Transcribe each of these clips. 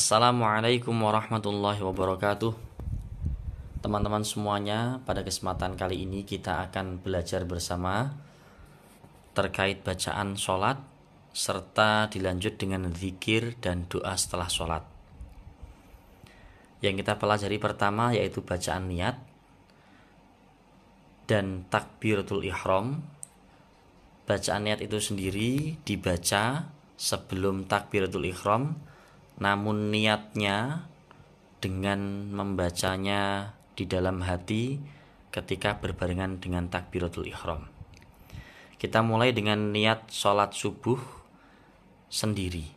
Assalamualaikum warahmatullahi wabarakatuh Teman-teman semuanya, pada kesempatan kali ini kita akan belajar bersama Terkait bacaan sholat Serta dilanjut dengan zikir dan doa setelah sholat Yang kita pelajari pertama yaitu bacaan niat Dan takbiratul ihram Bacaan niat itu sendiri dibaca sebelum takbiratul ihram namun niatnya dengan membacanya di dalam hati ketika berbarengan dengan takbiratul ihram. Kita mulai dengan niat sholat subuh sendiri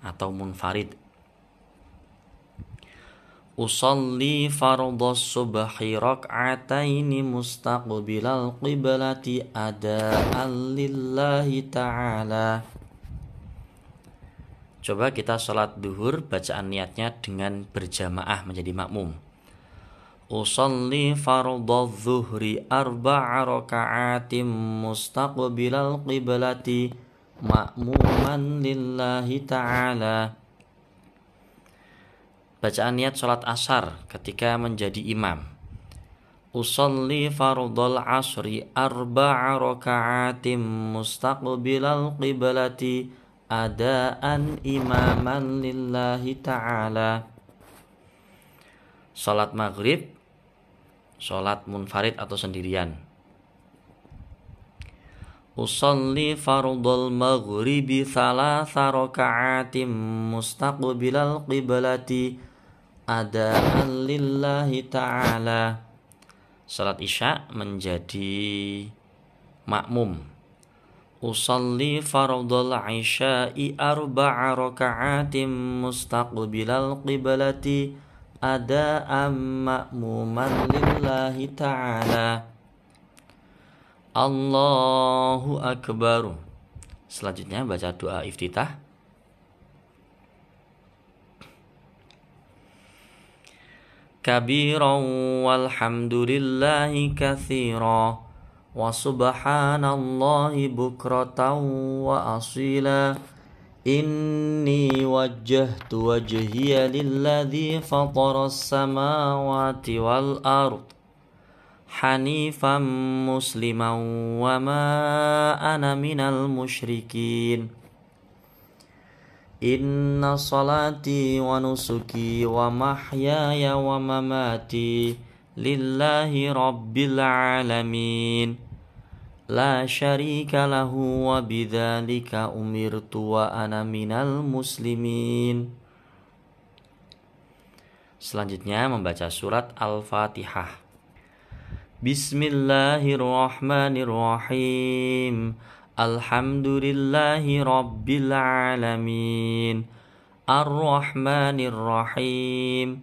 atau munfarid. Usalli fardhas subhi rak'ataini mustaqbilal qiblati ada'an lillahi ta'ala. Coba kita sholat duhur bacaan niatnya dengan berjamaah menjadi makmum. Usalli fardadh zuhri arba'a raka'atin mustaqbilal qiblati ma'muman lillahi ta'ala. Bacaan niat sholat asar ketika menjadi imam. Usalli fardal asri arba'a raka'atin mustaqbilal qiblati adaan imaman lillahi ta'ala Salat maghrib Salat munfarid atau sendirian Usalli fardul maghribi thalatha raka'atim mustaqbilal qiblati adaan lillahi ta'ala Salat isya menjadi makmum Usalli fardal isya'i arba'a raka'atin mustaqbilal qiblati ada ma'muman lillahi ta'ala Allahu Akbar Selanjutnya baca doa iftitah Kabiran walhamdulillahi kathira وسبحان الله بكرة وأصيلا إني وجهت وجهي للذي فطر السماوات والأرض حنيفا مسلما وما أنا من المشركين إن صلاتي ونسكي ومحياي ومماتي lillahi rabbil alamin la syarika lahu wa bidzalika umirtu wa ana minal muslimin Selanjutnya membaca surat Al-Fatihah Bismillahirrahmanirrahim Alhamdulillahi rabbil alamin Ar-Rahmanirrahim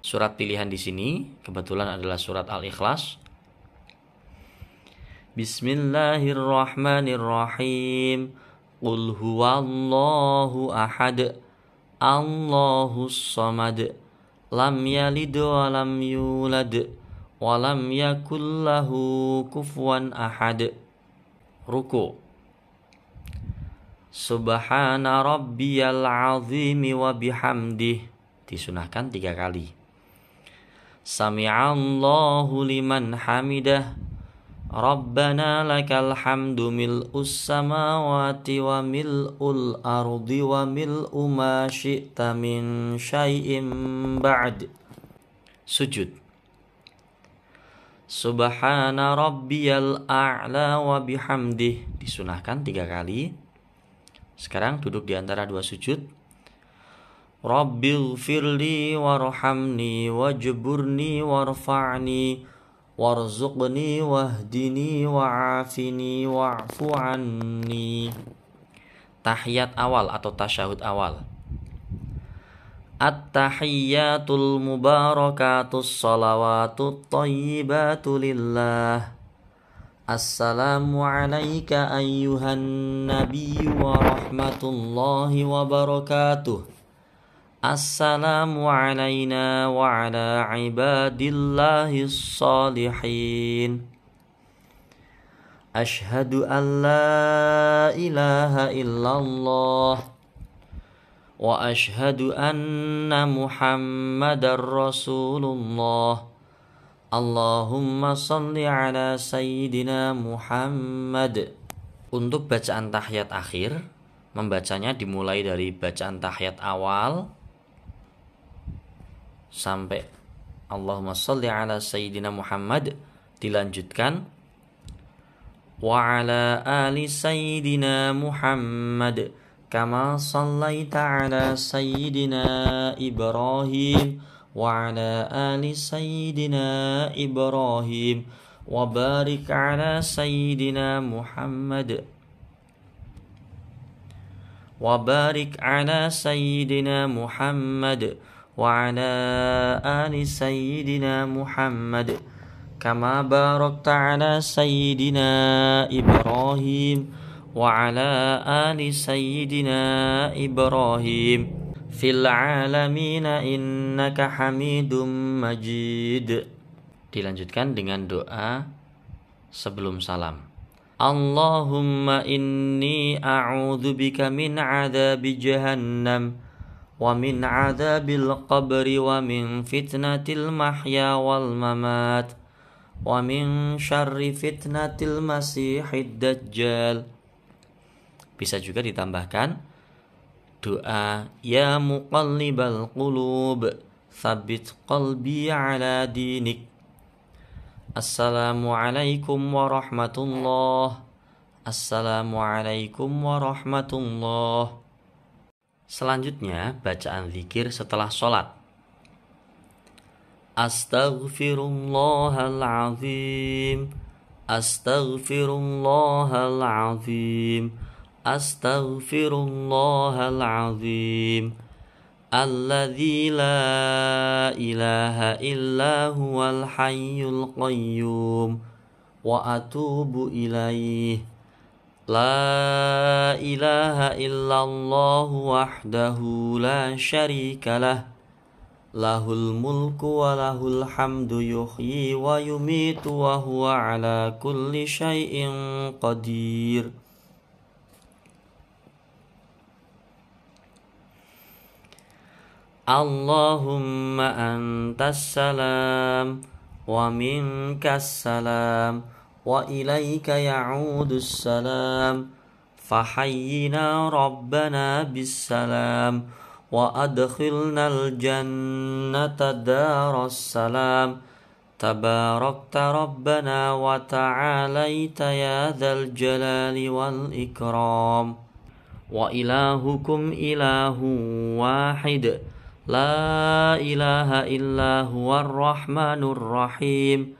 Surat pilihan di sini kebetulan adalah surat Al-Ikhlas. Bismillahirrahmanirrahim. Qul huwallahu ahad. Allahus samad. Lam yalid wa lam yulad wa lam yakul lahu kufuwan ahad. Ruku. Subhana rabbiyal azimi wa bihamdih. Disunahkan tiga kali. Sami'allahu liman hamidah Rabbana lakal hamdu mil'us samawati wa mil'ul ardi wa mil'u ma syi'ta min syai'im ba'd Sujud Subhana rabbiyal a'la wa bihamdih Disunahkan tiga kali Sekarang duduk di antara dua sujud Firli warhamni wajburni warfa'ni warzuqni wahdini wa'afini wa'fu anni Tahiyat awal atau tasyahud awal At-tahiyyatul mubarakatus salawatut tayyibatu lillah Assalamualaikum alayka ayyuhan nabiyyu wa rahmatullahi wa barakatuh Assalamu alayna wa ala ibadillahi salihin Ashadu an la ilaha illallah Wa ashadu anna muhammadan rasulullah Allahumma salli ala sayyidina Muhammad Untuk bacaan tahiyat akhir Membacanya dimulai dari bacaan tahiyat awal sampai Allahumma sholli ala sayyidina Muhammad dilanjutkan wa ala ali sayyidina Muhammad kama sallaita ala sayyidina Ibrahim wa ala ali sayyidina Ibrahim wa barik ala sayyidina Muhammad wa barik ala sayyidina Muhammad وعلى آل سيدنا محمد كما باركت على سيدنا إبراهيم وعلى آل سيدنا إبراهيم في العالمين إنك حميد مجيد Dilanjutkan dengan doa sebelum salam. Allahumma inni a'udzubika min 'adzabi jahannam ومن عذاب القبر ومن فتنة المحيا والممات ومن شر فتنة المسيح الدجال bisa juga ditambahkan doa ya muqallibal qulub thabbit qalbi ala dinik Assalamualaikum warahmatullah Assalamualaikum warahmatullahi Selanjutnya, bacaan zikir setelah sholat. Astaghfirullahaladzim Astaghfirullahaladzim Astaghfirullahaladzim Alladzi la ilaha illa huwal hayyul qayyum Wa atubu ilaih لا إله إلا الله وحده لا شريك له له الملك وله الحمد يحيي ويميت وهو على كل شيء قدير اللهم أنت السلام ومنك السلام وإليك يعود السلام فحينا ربنا بالسلام وأدخلنا الجنة دار السلام تباركت ربنا وتعاليت يا ذا الجلال والإكرام وإلهكم إله واحد لا إله إلا هو الرحمن الرحيم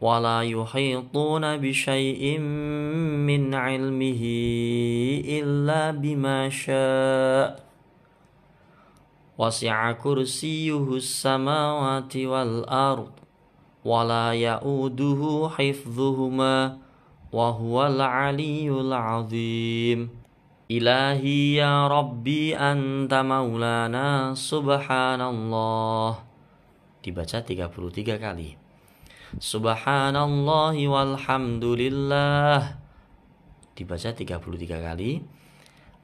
ولا يحيطون بشيء من علمه إلا بما شاء وسع كرسيه السماوات والأرض ولا يؤوده حفظهما وهو العلي العظيم إلهي يا ربي أنت مولانا سبحان الله dibaca 33 kali Subhanallah walhamdulillah Dibaca 33 kali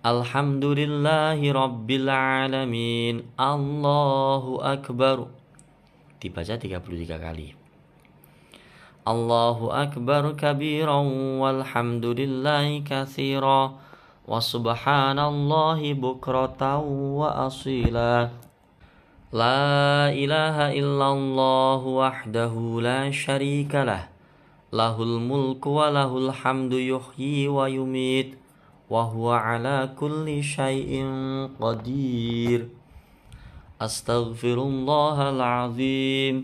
Alhamdulillahi Rabbil Alamin Allahu Akbar Dibaca 33 kali Allahu Akbar kabiran walhamdulillahi kathira wa subhanallahi bukratan wa asila لا إله إلا الله وحده لا شريك له له الملك وله الحمد يحيي ويميت وهو على كل شيء قدير أستغفر الله العظيم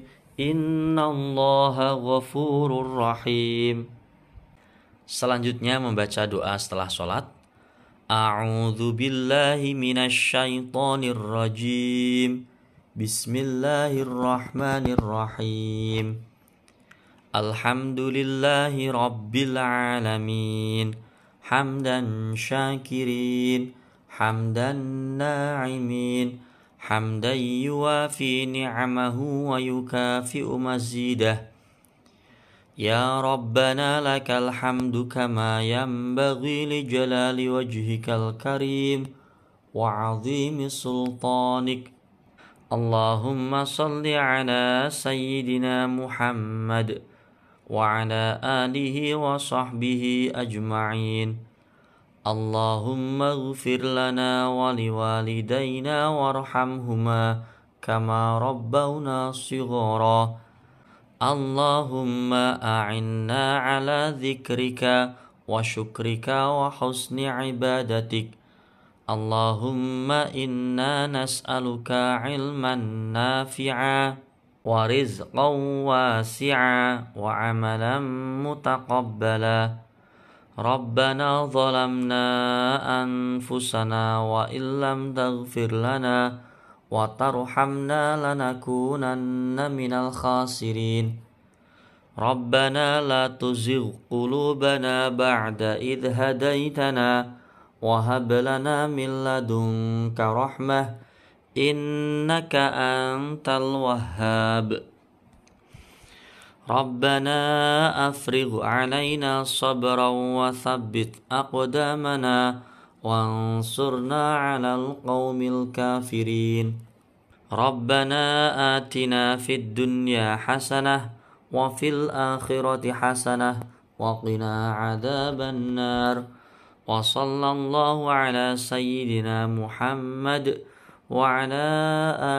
إن الله غفور رحيم Selanjutnya membaca doa setelah sholat أعوذ بالله من الشيطان الرجيم بسم الله الرحمن الرحيم الحمد لله رب العالمين حمدا شاكرين حمدا ناعمين حمدا يوافي نعمه ويكافئ مزيده يا ربنا لك الحمد كما ينبغي لجلال وجهك الكريم وعظيم سلطانك اللهم صل على سيدنا محمد وعلى آله وصحبه أجمعين اللهم اغفر لنا ولوالدينا وارحمهما كما ربونا صغارا اللهم أعنا على ذكرك وشكرك وحسن عبادتك اللهم إنا نسألك علما نافعا ورزقا واسعا وعملا متقبلا ربنا ظلمنا أنفسنا وإن لم تغفر لنا وترحمنا لنكونن من الخاسرين ربنا لا تزغ قلوبنا بعد إذ هديتنا وهب لنا من لدنك رحمة إنك أنت الوهاب ربنا أفرغ علينا صبرا وثبت أقدامنا وانصرنا على القوم الكافرين ربنا آتنا في الدنيا حسنة وفي الآخرة حسنة وقنا عذاب النار وصلى الله على سيدنا محمد وعلى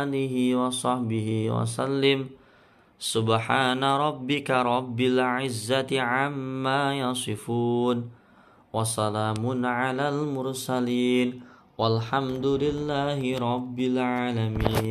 آله وصحبه وسلم سبحان ربك رب العزة عما يصفون وسلام على المرسلين والحمد لله رب العالمين